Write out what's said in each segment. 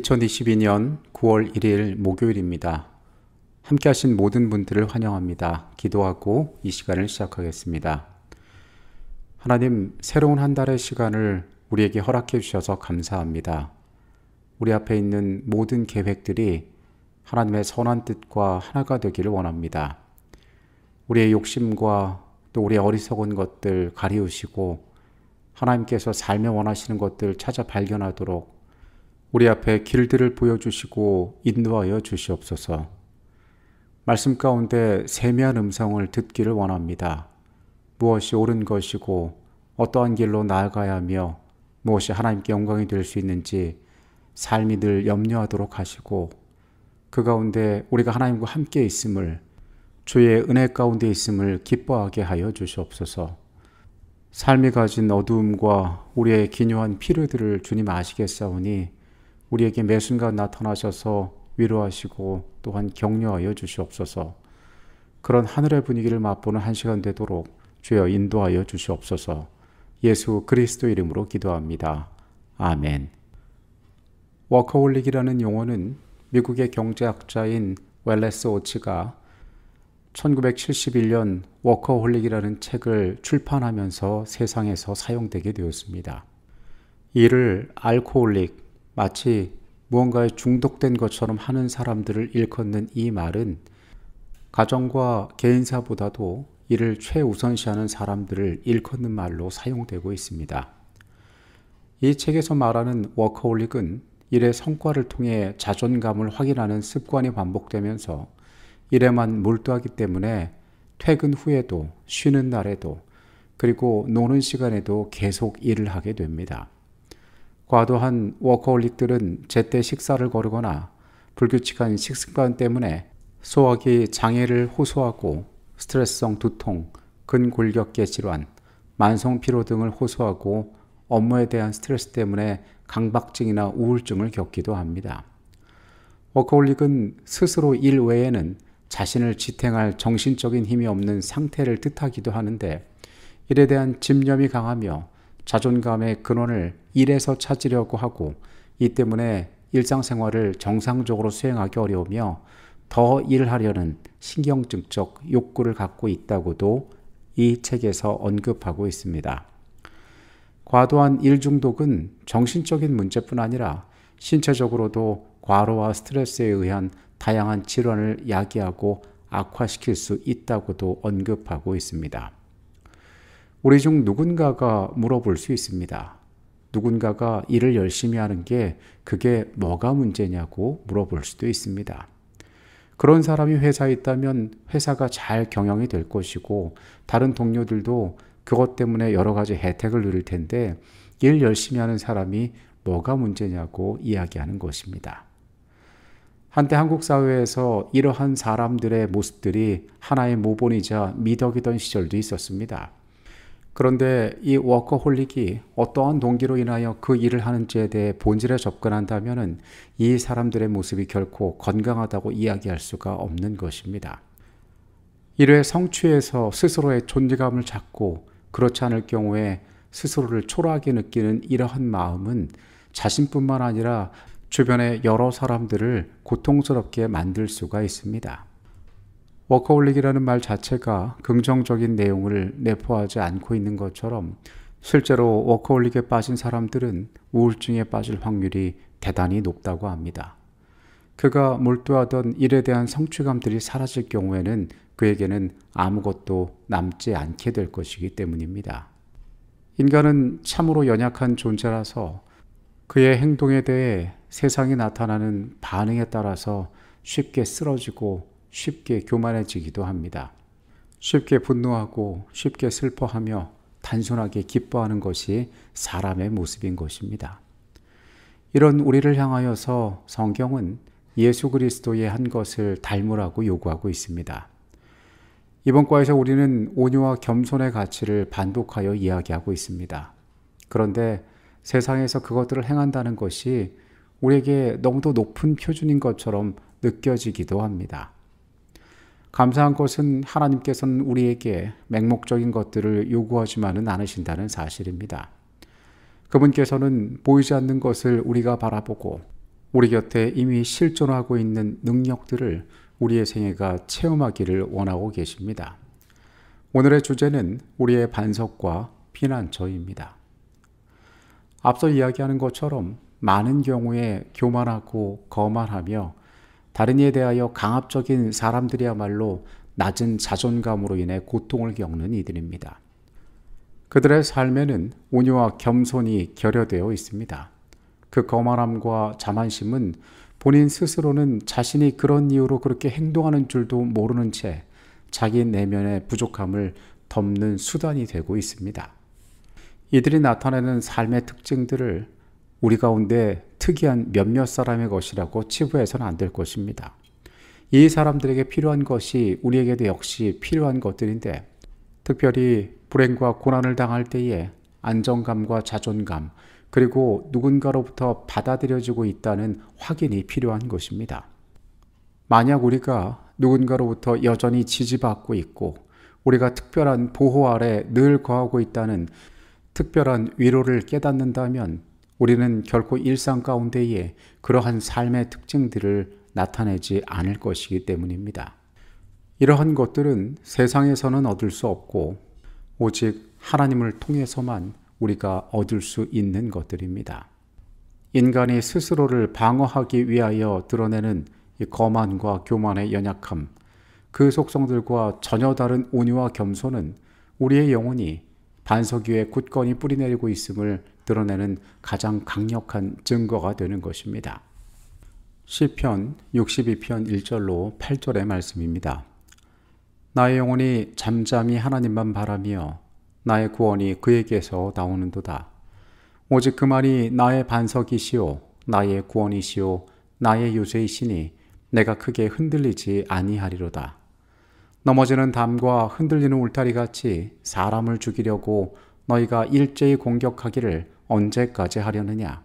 2022년 9월 1일 목요일입니다. 함께 하신 모든 분들을 환영합니다. 기도하고 이 시간을 시작하겠습니다. 하나님, 새로운 한 달의 시간을 우리에게 허락해 주셔서 감사합니다. 우리 앞에 있는 모든 계획들이 하나님의 선한 뜻과 하나가 되기를 원합니다. 우리의 욕심과 또 우리의 어리석은 것들 가리우시고 하나님께서 삶에 원하시는 것들 찾아 발견하도록 우리 앞에 길들을 보여주시고 인도하여 주시옵소서. 말씀 가운데 세미한 음성을 듣기를 원합니다. 무엇이 옳은 것이고 어떠한 길로 나아가야 하며 무엇이 하나님께 영광이 될 수 있는지 삶이 늘 염려하도록 하시고 그 가운데 우리가 하나님과 함께 있음을 주의 은혜 가운데 있음을 기뻐하게 하여 주시옵소서. 삶이 가진 어두움과 우리의 기묘한 필요들을 주님 아시겠사오니 우리에게 매 순간 나타나셔서 위로하시고 또한 격려하여 주시옵소서. 그런 하늘의 분위기를 맛보는 한 시간 되도록 주여 인도하여 주시옵소서. 예수 그리스도 이름으로 기도합니다. 아멘. 워커홀릭이라는 용어는 미국의 경제학자인 웰레스 오치가 1971년 워커홀릭이라는 책을 출판하면서 세상에서 사용되게 되었습니다. 이를 알코올릭, 마치 무언가에 중독된 것처럼 하는 사람들을 일컫는 이 말은 가정과 개인사보다도 이를 최우선시하는 사람들을 일컫는 말로 사용되고 있습니다. 이 책에서 말하는 워커홀릭은 일의 성과를 통해 자존감을 확인하는 습관이 반복되면서 일에만 몰두하기 때문에 퇴근 후에도 쉬는 날에도 그리고 노는 시간에도 계속 일을 하게 됩니다. 과도한 워커홀릭들은 제때 식사를 거르거나 불규칙한 식습관 때문에 소화기 장애를 호소하고 스트레스성 두통, 근골격계 질환, 만성 피로 등을 호소하고 업무에 대한 스트레스 때문에 강박증이나 우울증을 겪기도 합니다. 워커홀릭은 스스로 일 외에는 자신을 지탱할 정신적인 힘이 없는 상태를 뜻하기도 하는데 이에 대한 집념이 강하며 자존감의 근원을 일에서 찾으려고 하고 이 때문에 일상생활을 정상적으로 수행하기 어려우며 더 일하려는 신경증적 욕구를 갖고 있다고도 이 책에서 언급하고 있습니다. 과도한 일 중독은 정신적인 문제뿐 아니라 신체적으로도 과로와 스트레스에 의한 다양한 질환을 야기하고 악화시킬 수 있다고도 언급하고 있습니다. 우리 중 누군가가 물어볼 수 있습니다. 누군가가 일을 열심히 하는 게 그게 뭐가 문제냐고 물어볼 수도 있습니다. 그런 사람이 회사에 있다면 회사가 잘 경영이 될 것이고 다른 동료들도 그것 때문에 여러 가지 혜택을 누릴 텐데 일 열심히 하는 사람이 뭐가 문제냐고 이야기하는 것입니다. 한때 한국 사회에서 이러한 사람들의 모습들이 하나의 모본이자 미덕이던 시절도 있었습니다. 그런데 이 워커홀릭이 어떠한 동기로 인하여 그 일을 하는지에 대해 본질에 접근한다면 이 사람들의 모습이 결코 건강하다고 이야기할 수가 없는 것입니다. 이를 성취해서 스스로의 존재감을 찾고 그렇지 않을 경우에 스스로를 초라하게 느끼는 이러한 마음은 자신뿐만 아니라 주변의 여러 사람들을 고통스럽게 만들 수가 있습니다. 워커홀릭이라는 말 자체가 긍정적인 내용을 내포하지 않고 있는 것처럼 실제로 워커홀릭에 빠진 사람들은 우울증에 빠질 확률이 대단히 높다고 합니다. 그가 몰두하던 일에 대한 성취감들이 사라질 경우에는 그에게는 아무것도 남지 않게 될 것이기 때문입니다. 인간은 참으로 연약한 존재라서 그의 행동에 대해 세상이 나타나는 반응에 따라서 쉽게 쓰러지고 쉽게 교만해지기도 합니다. 쉽게 분노하고 쉽게 슬퍼하며 단순하게 기뻐하는 것이 사람의 모습인 것입니다. 이런 우리를 향하여서 성경은 예수 그리스도의 한 것을 닮으라고 요구하고 있습니다. 이번 과에서 우리는 온유와 겸손의 가치를 반복하여 이야기하고 있습니다. 그런데 세상에서 그것들을 행한다는 것이 우리에게 너무도 높은 표준인 것처럼 느껴지기도 합니다. 감사한 것은 하나님께서는 우리에게 맹목적인 것들을 요구하지만은 않으신다는 사실입니다. 그분께서는 보이지 않는 것을 우리가 바라보고 우리 곁에 이미 실존하고 있는 능력들을 우리의 생애가 체험하기를 원하고 계십니다. 오늘의 주제는 우리의 반석과 피난처입니다. 앞서 이야기하는 것처럼 많은 경우에 교만하고 거만하며 다른 이에 대하여 강압적인 사람들이야말로 낮은 자존감으로 인해 고통을 겪는 이들입니다. 그들의 삶에는 온유와 겸손이 결여되어 있습니다. 그 거만함과 자만심은 본인 스스로는 자신이 그런 이유로 그렇게 행동하는 줄도 모르는 채 자기 내면의 부족함을 덮는 수단이 되고 있습니다. 이들이 나타내는 삶의 특징들을 우리 가운데 특이한 몇몇 사람의 것이라고 치부해서는 안 될 것입니다. 이 사람들에게 필요한 것이 우리에게도 역시 필요한 것들인데 특별히 불행과 고난을 당할 때에 안정감과 자존감 그리고 누군가로부터 받아들여지고 있다는 확인이 필요한 것입니다. 만약 우리가 누군가로부터 여전히 지지받고 있고 우리가 특별한 보호 아래 늘 거하고 있다는 특별한 위로를 깨닫는다면 우리는 결코 일상 가운데에 그러한 삶의 특징들을 나타내지 않을 것이기 때문입니다. 이러한 것들은 세상에서는 얻을 수 없고 오직 하나님을 통해서만 우리가 얻을 수 있는 것들입니다. 인간이 스스로를 방어하기 위하여 드러내는 거만과 교만의 연약함, 그 속성들과 전혀 다른 온유와 겸손은 우리의 영혼이 반석 위에 굳건히 뿌리내리고 있음을 드러내는 가장 강력한 증거가 되는 것입니다. 시편 62편 1절로 8절의 말씀입니다. 나의 영혼이 잠잠히 하나님만 바라며 나의 구원이 그에게서 나오는도다. 오직 그만이 나의 반석이시오 나의 구원이시오 나의 요새이시니 내가 크게 흔들리지 아니하리로다. 넘어지는 담과 흔들리는 울타리 같이 사람을 죽이려고 너희가 일제히 공격하기를 언제까지 하려느냐?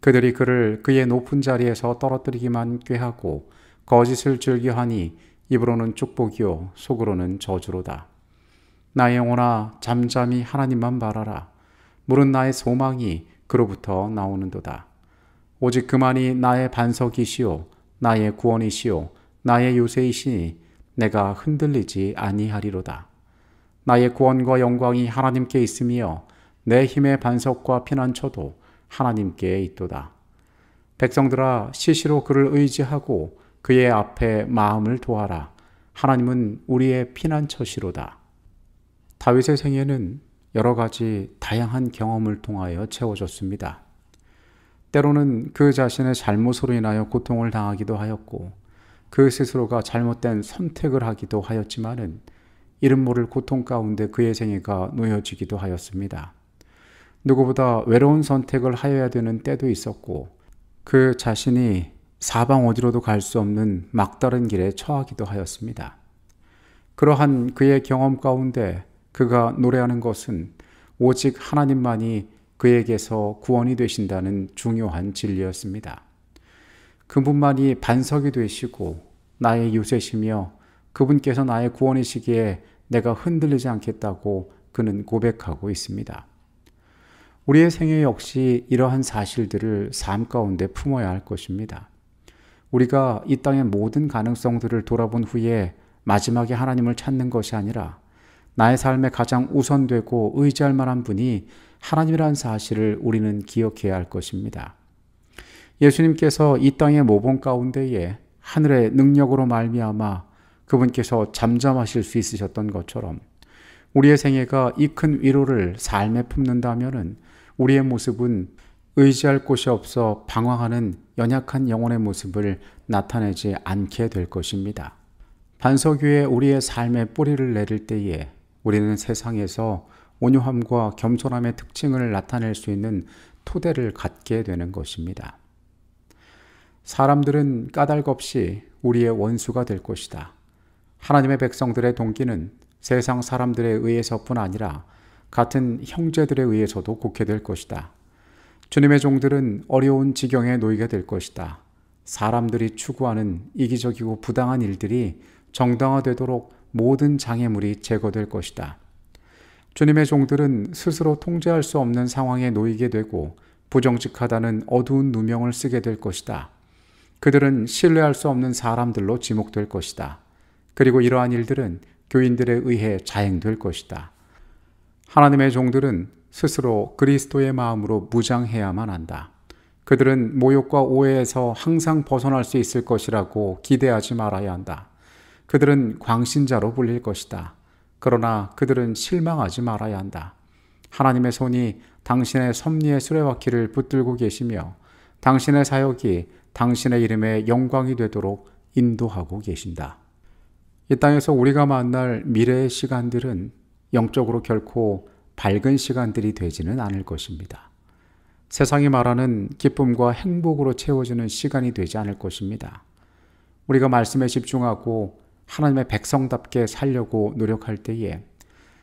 그들이 그를 그의 높은 자리에서 떨어뜨리기만 꾀하고 거짓을 즐겨하니 입으로는 축복이요 속으로는 저주로다. 나의 영혼아 잠잠히 하나님만 바라라. 물은 나의 소망이 그로부터 나오는도다. 오직 그만이 나의 반석이시요 나의 구원이시요 나의 요새이시니 내가 흔들리지 아니하리로다. 나의 구원과 영광이 하나님께 있으며 내 힘의 반석과 피난처도 하나님께 있도다. 백성들아 시시로 그를 의지하고 그의 앞에 마음을 도하라. 하나님은 우리의 피난처시로다. 다윗의 생애는 여러 가지 다양한 경험을 통하여 채워졌습니다. 때로는 그 자신의 잘못으로 인하여 고통을 당하기도 하였고 그 스스로가 잘못된 선택을 하기도 하였지만은 이름 모를 고통 가운데 그의 생애가 놓여지기도 하였습니다. 누구보다 외로운 선택을 하여야 되는 때도 있었고 그 자신이 사방 어디로도 갈 수 없는 막다른 길에 처하기도 하였습니다. 그러한 그의 경험 가운데 그가 노래하는 것은 오직 하나님만이 그에게서 구원이 되신다는 중요한 진리였습니다. 그분만이 반석이 되시고 나의 유세시며 그분께서 나의 구원이시기에 내가 흔들리지 않겠다고 그는 고백하고 있습니다. 우리의 생애 역시 이러한 사실들을 삶 가운데 품어야 할 것입니다. 우리가 이 땅의 모든 가능성들을 돌아본 후에 마지막에 하나님을 찾는 것이 아니라 나의 삶에 가장 우선되고 의지할 만한 분이 하나님이란 사실을 우리는 기억해야 할 것입니다. 예수님께서 이 땅의 모범 가운데에 하늘의 능력으로 말미암아 그분께서 잠잠하실 수 있으셨던 것처럼 우리의 생애가 이 큰 위로를 삶에 품는다면은 우리의 모습은 의지할 곳이 없어 방황하는 연약한 영혼의 모습을 나타내지 않게 될 것입니다. 반석 위에 우리의 삶의 뿌리를 내릴 때에 우리는 세상에서 온유함과 겸손함의 특징을 나타낼 수 있는 토대를 갖게 되는 것입니다. 사람들은 까닭 없이 우리의 원수가 될 것이다. 하나님의 백성들의 동기는 세상 사람들에 의해서뿐 아니라 같은 형제들에 의해서도 곡해 될 것이다. 주님의 종들은 어려운 지경에 놓이게 될 것이다. 사람들이 추구하는 이기적이고 부당한 일들이 정당화되도록 모든 장애물이 제거될 것이다. 주님의 종들은 스스로 통제할 수 없는 상황에 놓이게 되고 부정직하다는 어두운 누명을 쓰게 될 것이다. 그들은 신뢰할 수 없는 사람들로 지목될 것이다. 그리고 이러한 일들은 교인들에 의해 자행될 것이다. 하나님의 종들은 스스로 그리스도의 마음으로 무장해야만 한다. 그들은 모욕과 오해에서 항상 벗어날 수 있을 것이라고 기대하지 말아야 한다. 그들은 광신자로 불릴 것이다. 그러나 그들은 실망하지 말아야 한다. 하나님의 손이 당신의 섭리의 수레바퀴를 붙들고 계시며 당신의 사역이 당신의 이름의 영광이 되도록 인도하고 계신다. 이 땅에서 우리가 만날 미래의 시간들은 영적으로 결코 밝은 시간들이 되지는 않을 것입니다. 세상이 말하는 기쁨과 행복으로 채워지는 시간이 되지 않을 것입니다. 우리가 말씀에 집중하고 하나님의 백성답게 살려고 노력할 때에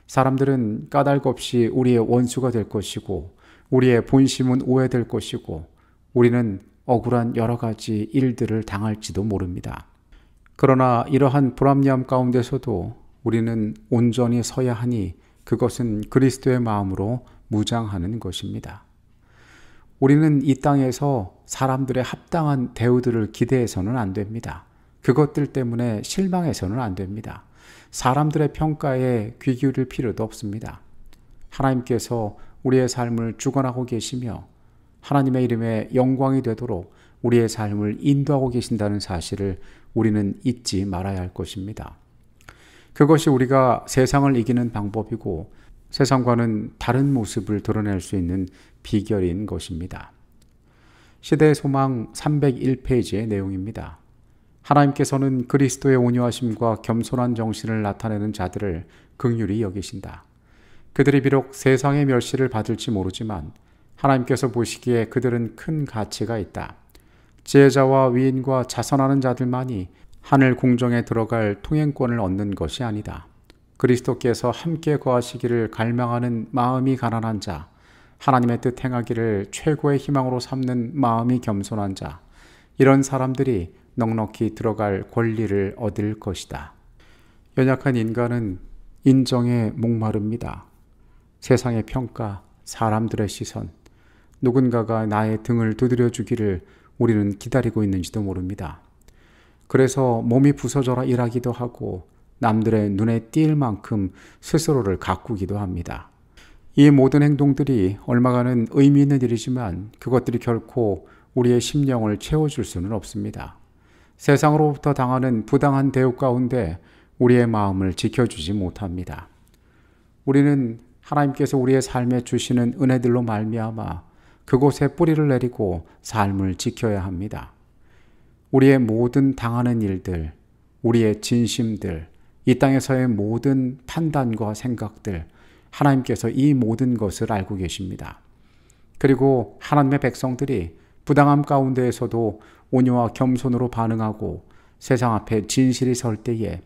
사람들은 까닭 없이 우리의 원수가 될 것이고 우리의 본심은 오해될 것이고 우리는 억울한 여러 가지 일들을 당할지도 모릅니다. 그러나 이러한 불합리함 가운데서도 우리는 온전히 서야 하니 그것은 그리스도의 마음으로 무장하는 것입니다. 우리는 이 땅에서 사람들의 합당한 대우들을 기대해서는 안 됩니다. 그것들 때문에 실망해서는 안 됩니다. 사람들의 평가에 귀 기울일 필요도 없습니다. 하나님께서 우리의 삶을 주관하고 계시며 하나님의 이름에 영광이 되도록 우리의 삶을 인도하고 계신다는 사실을 우리는 잊지 말아야 할 것입니다. 그것이 우리가 세상을 이기는 방법이고 세상과는 다른 모습을 드러낼 수 있는 비결인 것입니다. 시대 소망 301페이지의 내용입니다. 하나님께서는 그리스도의 온유하심과 겸손한 정신을 나타내는 자들을 극률히 여기신다. 그들이 비록 세상의 멸시를 받을지 모르지만 하나님께서 보시기에 그들은 큰 가치가 있다. 지혜자와 위인과 자선하는 자들만이 하늘 궁정에 들어갈 통행권을 얻는 것이 아니다. 그리스도께서 함께 거하시기를 갈망하는 마음이 가난한 자, 하나님의 뜻 행하기를 최고의 희망으로 삼는 마음이 겸손한 자, 이런 사람들이 넉넉히 들어갈 권리를 얻을 것이다. 연약한 인간은 인정에 목마릅니다. 세상의 평가, 사람들의 시선, 누군가가 나의 등을 두드려 주기를 우리는 기다리고 있는지도 모릅니다. 그래서 몸이 부서져라 일하기도 하고 남들의 눈에 띌 만큼 스스로를 가꾸기도 합니다. 이 모든 행동들이 얼마간은 의미 있는 일이지만 그것들이 결코 우리의 심령을 채워줄 수는 없습니다. 세상으로부터 당하는 부당한 대우 가운데 우리의 마음을 지켜주지 못합니다. 우리는 하나님께서 우리의 삶에 주시는 은혜들로 말미암아 그곳에 뿌리를 내리고 삶을 지켜야 합니다. 우리의 모든 당하는 일들, 우리의 진심들, 이 땅에서의 모든 판단과 생각들, 하나님께서 이 모든 것을 알고 계십니다. 그리고 하나님의 백성들이 부당함 가운데에서도 온유와 겸손으로 반응하고 세상 앞에 진실이 설 때에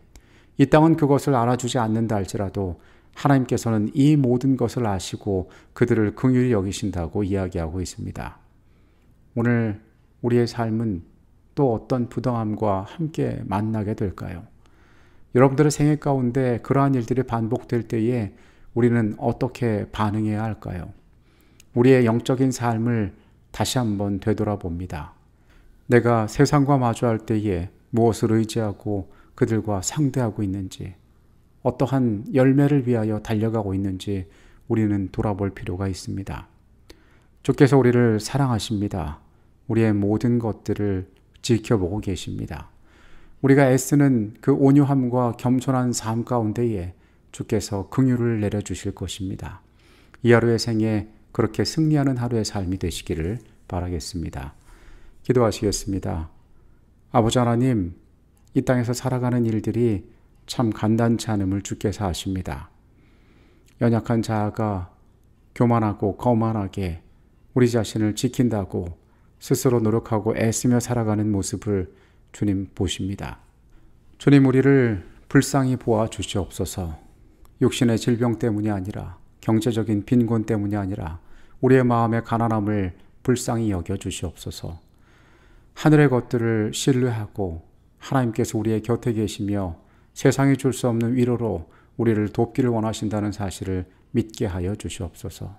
이 땅은 그것을 알아주지 않는다 할지라도 하나님께서는 이 모든 것을 아시고 그들을 긍휼히 여기신다고 이야기하고 있습니다. 오늘 우리의 삶은 또 어떤 부당함과 함께 만나게 될까요? 여러분들의 생애 가운데 그러한 일들이 반복될 때에 우리는 어떻게 반응해야 할까요? 우리의 영적인 삶을 다시 한번 되돌아봅니다. 내가 세상과 마주할 때에 무엇을 의지하고 그들과 상대하고 있는지, 어떠한 열매를 위하여 달려가고 있는지 우리는 돌아볼 필요가 있습니다. 주께서 우리를 사랑하십니다. 우리의 모든 것들을 지켜보고 계십니다. 우리가 애쓰는 그 온유함과 겸손한 삶 가운데에 주께서 긍휼을 내려 주실 것입니다. 이 하루의 생에 그렇게 승리하는 하루의 삶이 되시기를 바라겠습니다. 기도하시겠습니다. 아버지 하나님, 이 땅에서 살아가는 일들이 참 간단치 않음을 주께서 아십니다. 연약한 자아가 교만하고 거만하게 우리 자신을 지킨다고 스스로 노력하고 애쓰며 살아가는 모습을 주님 보십니다. 주님 우리를 불쌍히 보아 주시옵소서. 육신의 질병 때문이 아니라 경제적인 빈곤 때문이 아니라 우리의 마음의 가난함을 불쌍히 여겨 주시옵소서. 하늘의 것들을 신뢰하고 하나님께서 우리의 곁에 계시며 세상이 줄 수 없는 위로로 우리를 돕기를 원하신다는 사실을 믿게 하여 주시옵소서.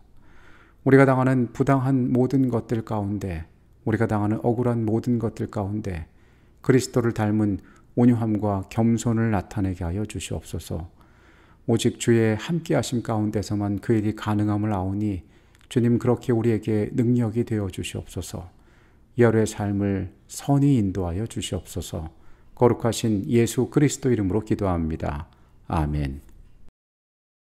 우리가 당하는 부당한 모든 것들 가운데 우리가 당하는 억울한 모든 것들 가운데 그리스도를 닮은 온유함과 겸손을 나타내게 하여 주시옵소서. 오직 주의 함께하심 가운데서만 그 일이 가능함을 아오니 주님 그렇게 우리에게 능력이 되어 주시옵소서. 열의 삶을 선히 인도하여 주시옵소서. 거룩하신 예수 그리스도 이름으로 기도합니다. 아멘.